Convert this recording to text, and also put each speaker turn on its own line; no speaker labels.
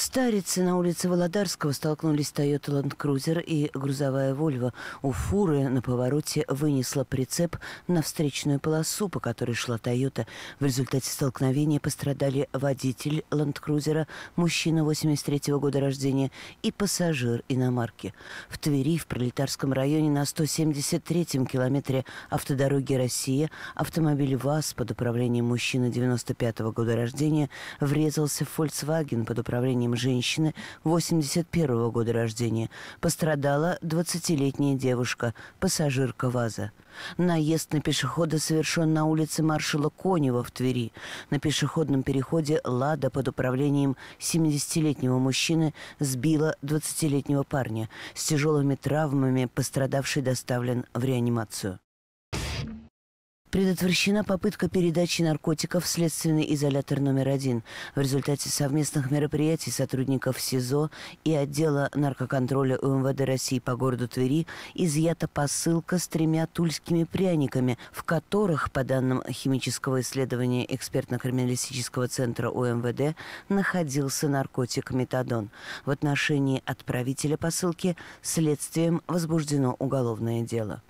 В на улице Володарского столкнулись Toyota Land Cruiser и грузовая Volvo. У фуры на повороте вынесла прицеп на встречную полосу, по которой шла Toyota. В результате столкновения пострадали водитель Land Cruiser, мужчина 83 -го года рождения и пассажир иномарки. В Твери, в Пролетарском районе, на 173-м километре автодороги «Россия» автомобиль ВАЗ под управлением мужчины 95 -го года рождения врезался в Volkswagen под управлением нападением женщины 81 -го года рождения пострадала 20-летняя девушка, пассажирка ВАЗа. Наезд на пешехода совершен на улице маршала Конева в Твери, на пешеходном переходе «Лада» под управлением 70-летнего мужчины сбила 20-летнего парня. С тяжелыми травмами пострадавший доставлен в реанимацию. Предотвращена попытка передачи наркотиков в следственный изолятор номер один в результате совместных мероприятий сотрудников СИЗО и отдела наркоконтроля УМВД России по городу Твери изъята посылка с тремя тульскими пряниками, в которых, по данным химического исследования экспертно-криминалистического центра УМВД, находился наркотик метадон. В отношении отправителя посылки следствием возбуждено уголовное дело.